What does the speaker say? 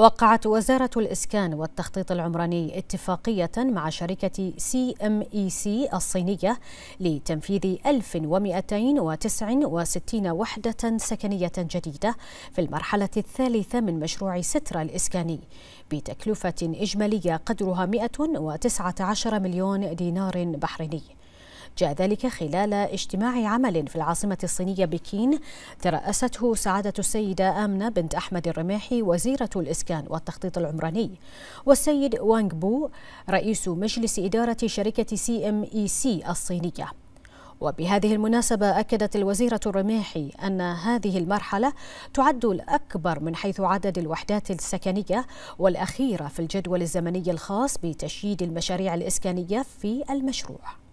وقعت وزارة الإسكان والتخطيط العمراني اتفاقية مع شركة سي ام اي سي الصينية لتنفيذ 1269 وحدة سكنية جديدة في المرحلة الثالثة من مشروع سترة الإسكاني بتكلفة إجمالية قدرها 119 مليون دينار بحريني جاء ذلك خلال اجتماع عمل في العاصمة الصينية بكين ترأسته سعادة السيدة آمنة بنت أحمد الرماحي وزيرة الإسكان والتخطيط العمراني والسيد وانغ بو رئيس مجلس إدارة شركة سي ام اي سي الصينية وبهذه المناسبة أكدت الوزيرة الرماحي أن هذه المرحلة تعد الأكبر من حيث عدد الوحدات السكنية والأخيرة في الجدول الزمني الخاص بتشييد المشاريع الإسكانية في المشروع